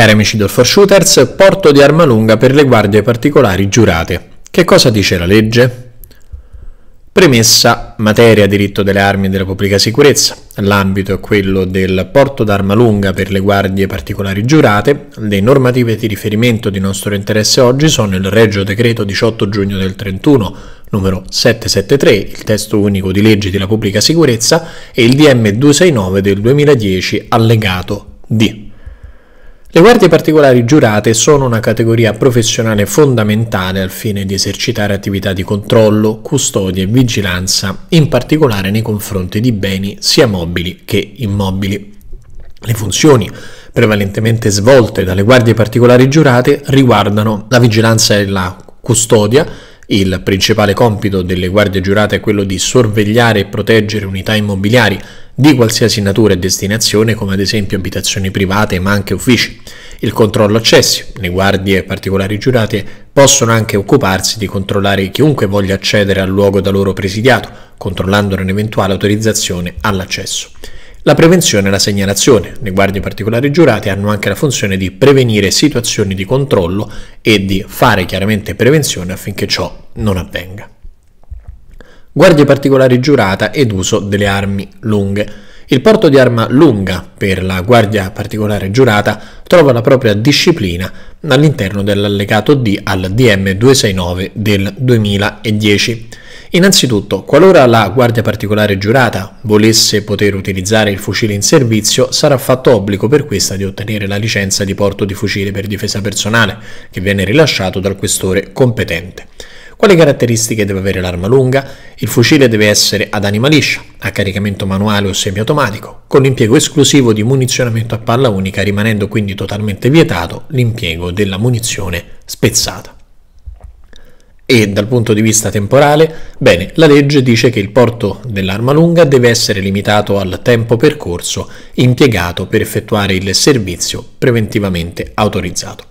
Cari amici del For Shooters, porto di arma lunga per le guardie particolari giurate. Che cosa dice la legge? Premessa, materia diritto delle armi e della pubblica sicurezza. L'ambito è quello del porto d'arma lunga per le guardie particolari giurate. Le normative di riferimento di nostro interesse oggi sono il Regio Decreto 18 giugno del 31, numero 773, il testo unico di leggi della pubblica sicurezza, e il DM 269 del 2010, allegato D. Le guardie particolari giurate sono una categoria professionale fondamentale al fine di esercitare attività di controllo, custodia e vigilanza, in particolare nei confronti di beni sia mobili che immobili. Le funzioni prevalentemente svolte dalle guardie particolari giurate riguardano la vigilanza e la custodia, il principale compito delle guardie giurate è quello di sorvegliare e proteggere unità immobiliari di qualsiasi natura e destinazione come ad esempio abitazioni private ma anche uffici. Il controllo accessi, le guardie particolari giurate possono anche occuparsi di controllare chiunque voglia accedere al luogo da loro presidiato, controllandone un'eventuale autorizzazione all'accesso. La prevenzione e la segnalazione. Le guardie particolari giurate hanno anche la funzione di prevenire situazioni di controllo e di fare chiaramente prevenzione affinché ciò non avvenga guardie particolari giurata ed uso delle armi lunghe. Il porto di arma lunga per la guardia particolare giurata trova la propria disciplina all'interno dell'allegato D al DM 269 del 2010. Innanzitutto, qualora la guardia particolare giurata volesse poter utilizzare il fucile in servizio, sarà fatto obbligo per questa di ottenere la licenza di porto di fucile per difesa personale, che viene rilasciato dal questore competente. Quali caratteristiche deve avere l'arma lunga? Il fucile deve essere ad anima liscia, a caricamento manuale o semiautomatico, con l'impiego esclusivo di munizionamento a palla unica, rimanendo quindi totalmente vietato l'impiego della munizione spezzata. E dal punto di vista temporale, bene, la legge dice che il porto dell'arma lunga deve essere limitato al tempo percorso impiegato per effettuare il servizio preventivamente autorizzato.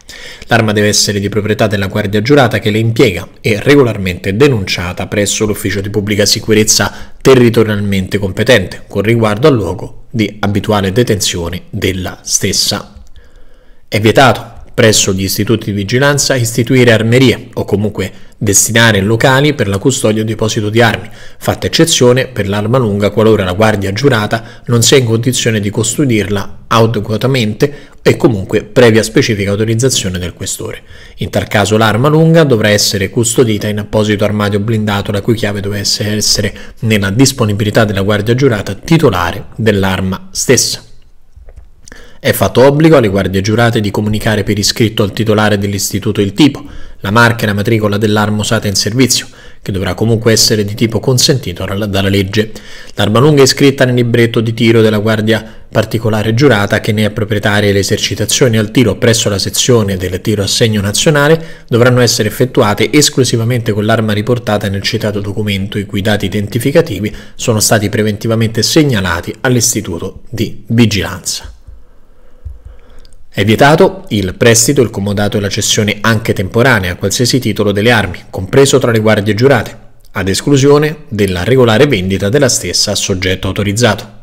L'arma deve essere di proprietà della guardia giurata che le impiega e regolarmente denunciata presso l'ufficio di pubblica sicurezza territorialmente competente con riguardo al luogo di abituale detenzione della stessa. È vietato presso gli istituti di vigilanza istituire armerie o comunque destinare locali per la custodia o deposito di armi, fatta eccezione per l'arma lunga qualora la guardia giurata non sia in condizione di custodirla adeguatamente e comunque previa specifica autorizzazione del questore. In tal caso l'arma lunga dovrà essere custodita in apposito armadio blindato la cui chiave dovesse essere nella disponibilità della guardia giurata titolare dell'arma stessa. È fatto obbligo alle guardie giurate di comunicare per iscritto al titolare dell'istituto il tipo, la marca e la matricola dell'arma usata in servizio, che dovrà comunque essere di tipo consentito dalla legge. L'arma lunga è iscritta nel libretto di tiro della guardia particolare giurata che ne è proprietaria e le esercitazioni al tiro presso la sezione del tiro a segno nazionale dovranno essere effettuate esclusivamente con l'arma riportata nel citato documento i cui dati identificativi sono stati preventivamente segnalati all'istituto di vigilanza. È vietato il prestito, il comodato e la cessione anche temporanea a qualsiasi titolo delle armi, compreso tra le guardie giurate, ad esclusione della regolare vendita della stessa a soggetto autorizzato.